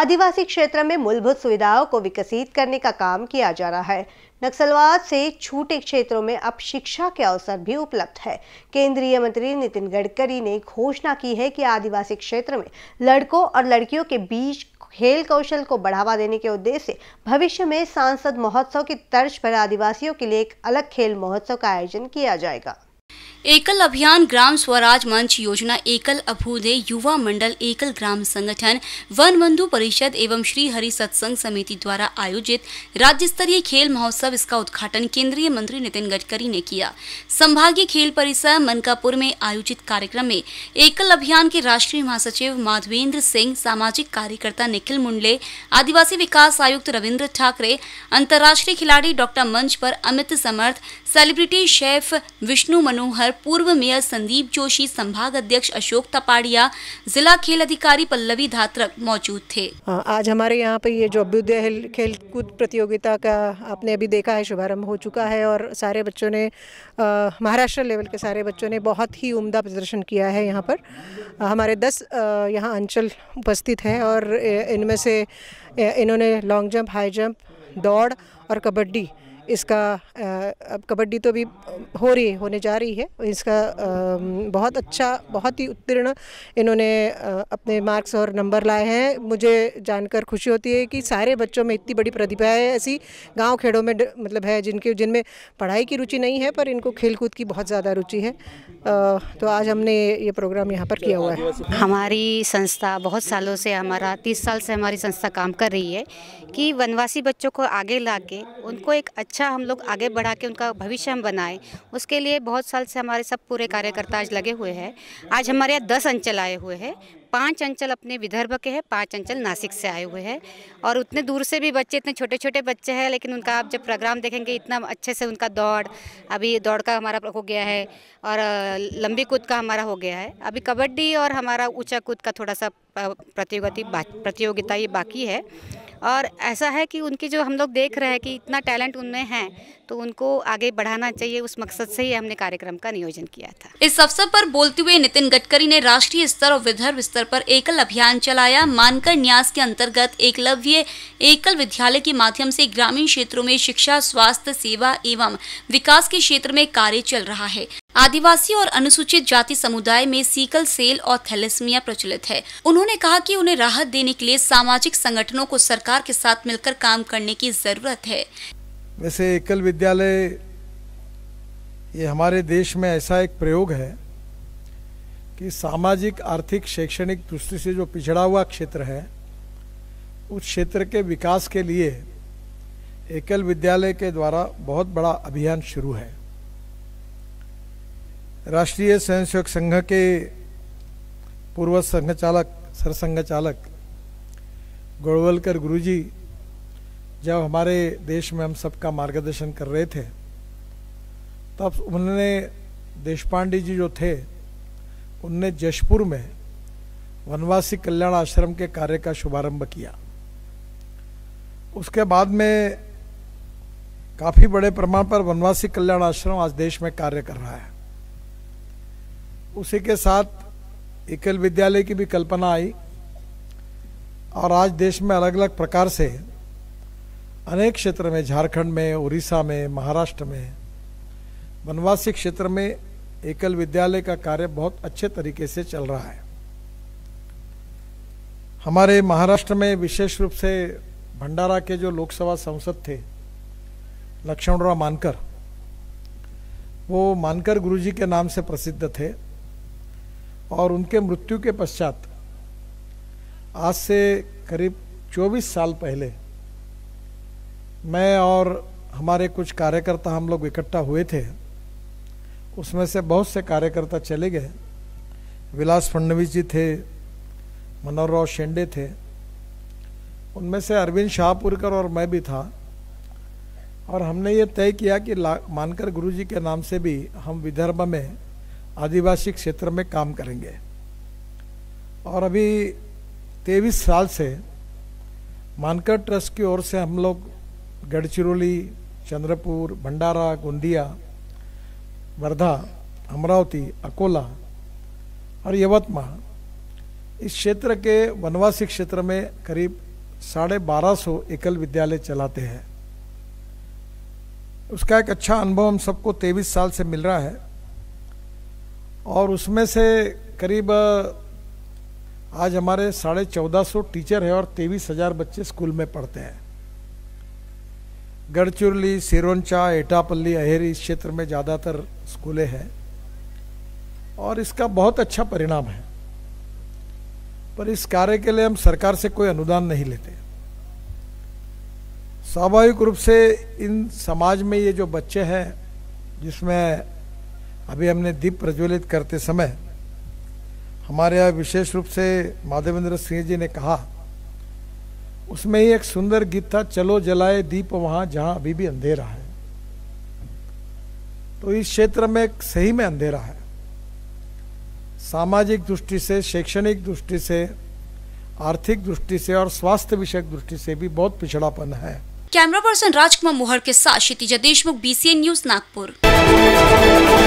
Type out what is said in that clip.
आदिवासी क्षेत्र में मूलभूत सुविधाओं को विकसित करने का काम किया जा रहा है नक्सलवाद से छूटे क्षेत्रों में अब शिक्षा के अवसर भी उपलब्ध है केंद्रीय मंत्री नितिन गडकरी ने घोषणा की है कि आदिवासी क्षेत्र में लड़कों और लड़कियों के बीच खेल कौशल को बढ़ावा देने के उद्देश्य से भविष्य में सांसद महोत्सव की तर्ज पर आदिवासियों के लिए एक अलग खेल महोत्सव का आयोजन किया जाएगा एकल अभियान ग्राम स्वराज मंच योजना एकल अभूदय युवा मंडल एकल ग्राम संगठन वन बंधु परिषद एवं श्री हरि सत्संग समिति द्वारा आयोजित राज्य स्तरीय खेल महोत्सव इसका उद्घाटन केंद्रीय मंत्री नितिन गडकरी ने किया संभागीय खेल परिसर मनकापुर में आयोजित कार्यक्रम में एकल अभियान के राष्ट्रीय महासचिव माधवेंद्र सिंह सामाजिक कार्यकर्ता निखिल मुंडले आदिवासी विकास आयुक्त रविन्द्र ठाकरे अंतर्राष्ट्रीय खिलाड़ी डॉक्टर मंच पर अमित समर्थ सेलिब्रिटी शेफ विष्णु मनोज मनोहर पूर्व मेयर संदीप जोशी संभाग अध्यक्ष अशोक तपाड़िया जिला खेल अधिकारी पल्लवी धात्रक मौजूद थे हाँ, आज हमारे यहाँ पे ये जो अभ्युदय खेल कूद प्रतियोगिता का आपने अभी देखा है शुभारंभ हो चुका है और सारे बच्चों ने महाराष्ट्र लेवल के सारे बच्चों ने बहुत ही उम्दा प्रदर्शन किया है यहाँ पर हमारे दस यहाँ अंचल उपस्थित हैं और इनमें से इन्होंने लॉन्ग जंप हाई जंप दौड़ और कबड्डी इसका अब कबड्डी तो अभी हो रही होने जा रही है इसका बहुत अच्छा बहुत ही उत्तीर्ण इन्होंने अपने मार्क्स और नंबर लाए हैं मुझे जानकर खुशी होती है कि सारे बच्चों में इतनी बड़ी प्रतिभा है ऐसी गांव खेड़ों में मतलब है जिनके जिनमें पढ़ाई की रुचि नहीं है पर इनको खेलकूद की बहुत ज़्यादा रुचि है तो आज हमने ये प्रोग्राम यहाँ पर किया हुआ है हमारी संस्था बहुत सालों से हमारा तीस साल से हमारी संस्था काम कर रही है कि वनवासी बच्चों को आगे ला के उनको एक अच्छा हम लोग आगे बढ़ा के उनका भविष्य हम बनाए उसके लिए बहुत साल से हमारे सब पूरे कार्यकर्ता आज लगे हुए हैं आज हमारे यहाँ दस अंचल आए हुए हैं पांच अंचल अपने विदर्भ के हैं पांच अंचल नासिक से आए हुए हैं और उतने दूर से भी बच्चे इतने छोटे छोटे बच्चे हैं लेकिन उनका आप जब प्रोग्राम देखेंगे इतना अच्छे से उनका दौड़ अभी दौड़ का हमारा हो गया है और लंबी कूद का हमारा हो गया है अभी कबड्डी और हमारा ऊँचा कूद का थोड़ा सा प्रतियोगिता प्रतियोगिता ये बाकी है और ऐसा है कि उनकी जो हम लोग देख रहे हैं कि इतना टैलेंट उनमें है तो उनको आगे बढ़ाना चाहिए उस मकसद से ही हमने कार्यक्रम का नियोजन किया था इस अवसर पर बोलते हुए नितिन गडकरी ने राष्ट्रीय स्तर और विदर्भ स्तर स्तर पर एकल अभियान चलाया मानकर न्यास के अंतर्गत एकलव्य एकल विद्यालय के माध्यम से ग्रामीण क्षेत्रों में शिक्षा स्वास्थ्य सेवा एवं विकास के क्षेत्र में कार्य चल रहा है आदिवासी और अनुसूचित जाति समुदाय में सीकल सेल और थैलेसमिया प्रचलित है उन्होंने कहा कि उन्हें राहत देने के लिए सामाजिक संगठनों को सरकार के साथ मिलकर काम करने की जरूरत है वैसे एकल विद्यालय ये हमारे देश में ऐसा एक प्रयोग है कि सामाजिक आर्थिक शैक्षणिक दृष्टि से जो पिछड़ा हुआ क्षेत्र है उस क्षेत्र के विकास के लिए एकल विद्यालय के द्वारा बहुत बड़ा अभियान शुरू है राष्ट्रीय स्वयंसेवक संघ के पूर्व संघचालक सरसंघचालक गोड़वलकर गुरुजी जब हमारे देश में हम सबका मार्गदर्शन कर रहे थे तब उन्होंने देशपांडे जी जो थे उनने जशपुर में वनवासी कल्याण आश्रम के कार्य का शुभारंभ किया उसके बाद में काफ़ी बड़े प्रमाण पर वनवासी कल्याण आश्रम आज देश में कार्य कर रहा है उसी के साथ एकल विद्यालय की भी कल्पना आई और आज देश में अलग अलग प्रकार से अनेक क्षेत्र में झारखंड में उड़ीसा में महाराष्ट्र में वनवासी क्षेत्र में एकल विद्यालय का कार्य बहुत अच्छे तरीके से चल रहा है हमारे महाराष्ट्र में विशेष रूप से भंडारा के जो लोकसभा सांसद थे लक्ष्मणराव मानकर वो मानकर गुरुजी के नाम से प्रसिद्ध थे और उनके मृत्यु के पश्चात आज से करीब 24 साल पहले मैं और हमारे कुछ कार्यकर्ता हम लोग इकट्ठा हुए थे उसमें से बहुत से कार्यकर्ता चले गए विलास फडणवीस जी थे मनोहर राव शेंडे थे उनमें से अरविंद शाहपुरकर और मैं भी था और हमने ये तय किया कि मानकर गुरुजी के नाम से भी हम विदर्भ में आदिवासी क्षेत्र में काम करेंगे और अभी तेईस साल से मानकर ट्रस्ट की ओर से हम लोग गढ़चिरौली चंद्रपुर भंडारा गोंदिया वर्धा अमरावती अकोला और यवतमा इस क्षेत्र के वनवासी क्षेत्र में करीब साढ़े बारह सौ एकल विद्यालय चलाते हैं उसका एक अच्छा अनुभव हम सबको तेईस साल से मिल रहा है और उसमें से करीब आज हमारे साढ़े चौदह सौ टीचर हैं और तेईस हज़ार बच्चे स्कूल में पढ़ते हैं गढ़चुरली सिरोंचा एटापल्ली अहेरी इस क्षेत्र में ज़्यादातर स्कूलें हैं और इसका बहुत अच्छा परिणाम है पर इस कार्य के लिए हम सरकार से कोई अनुदान नहीं लेते स्वाभाविक रूप से इन समाज में ये जो बच्चे हैं जिसमें अभी हमने दीप प्रज्वलित करते समय हमारे यहाँ विशेष रूप से माधवेंद्र सिंह जी ने कहा उसमें ही एक सुंदर गीत था चलो जलाए दीप वहां जहां अभी भी अंधेरा है तो इस क्षेत्र में सही में अंधेरा है सामाजिक दृष्टि से शैक्षणिक दृष्टि से आर्थिक दृष्टि से और स्वास्थ्य विषयक दृष्टि से भी बहुत पिछड़ापन है कैमरा पर्सन राजकुमार मोहर के साथ क्षितिजा देशमुख बीसीएन न्यूज नागपुर